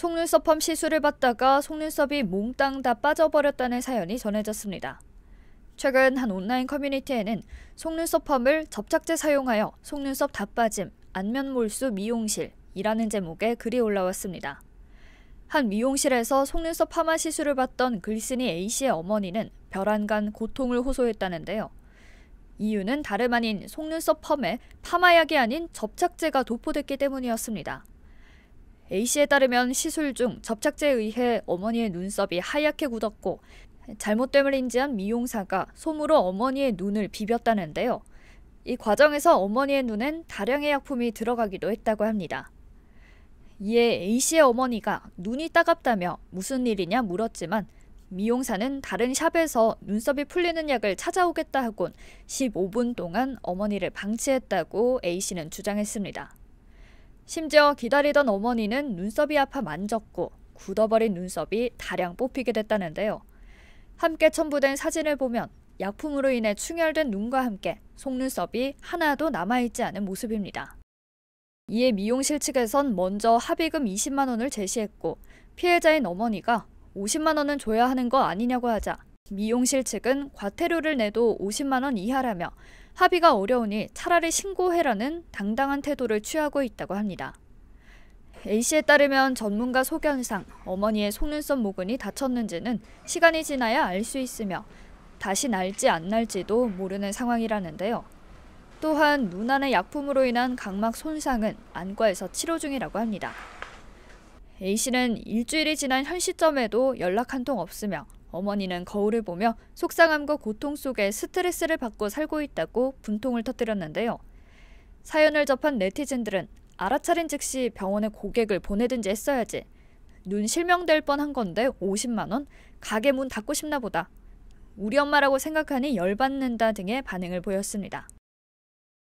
속눈썹 펌 시술을 받다가 속눈썹이 몽땅 다 빠져버렸다는 사연이 전해졌습니다. 최근 한 온라인 커뮤니티에는 속눈썹 펌을 접착제 사용하여 속눈썹 다 빠짐, 안면 몰수 미용실이라는 제목의 글이 올라왔습니다. 한 미용실에서 속눈썹 파마 시술을 받던 글쓴이 A씨의 어머니는 별안간 고통을 호소했다는데요. 이유는 다름 아닌 속눈썹 펌에 파마약이 아닌 접착제가 도포됐기 때문이었습니다. A씨에 따르면 시술 중 접착제에 의해 어머니의 눈썹이 하얗게 굳었고 잘못됨을 인지한 미용사가 솜으로 어머니의 눈을 비볐다는데요. 이 과정에서 어머니의 눈엔 다량의 약품이 들어가기도 했다고 합니다. 이에 A씨의 어머니가 눈이 따갑다며 무슨 일이냐 물었지만 미용사는 다른 샵에서 눈썹이 풀리는 약을 찾아오겠다 하곤 15분 동안 어머니를 방치했다고 A씨는 주장했습니다. 심지어 기다리던 어머니는 눈썹이 아파 만졌고 굳어버린 눈썹이 다량 뽑히게 됐다는데요. 함께 첨부된 사진을 보면 약품으로 인해 충혈된 눈과 함께 속눈썹이 하나도 남아있지 않은 모습입니다. 이에 미용실 측에선 먼저 합의금 20만 원을 제시했고 피해자인 어머니가 50만 원은 줘야 하는 거 아니냐고 하자 미용실 측은 과태료를 내도 50만 원 이하라며 합의가 어려우니 차라리 신고해라는 당당한 태도를 취하고 있다고 합니다. A씨에 따르면 전문가 소견상 어머니의 속눈썹 모근이 다쳤는지는 시간이 지나야 알 수 있으며 다시 날지 안 날지도 모르는 상황이라는데요. 또한 눈 안의 약품으로 인한 각막 손상은 안과에서 치료 중이라고 합니다. A씨는 일주일이 지난 현 시점에도 연락 한 통 없으며 어머니는 거울을 보며 속상함과 고통 속에 스트레스를 받고 살고 있다고 분통을 터뜨렸는데요. 사연을 접한 네티즌들은 알아차린 즉시 병원에 고객을 보내든지 했어야지. 눈 실명될 뻔한 건데 50만 원? 가게 문 닫고 싶나 보다. 우리 엄마라고 생각하니 열받는다 등의 반응을 보였습니다.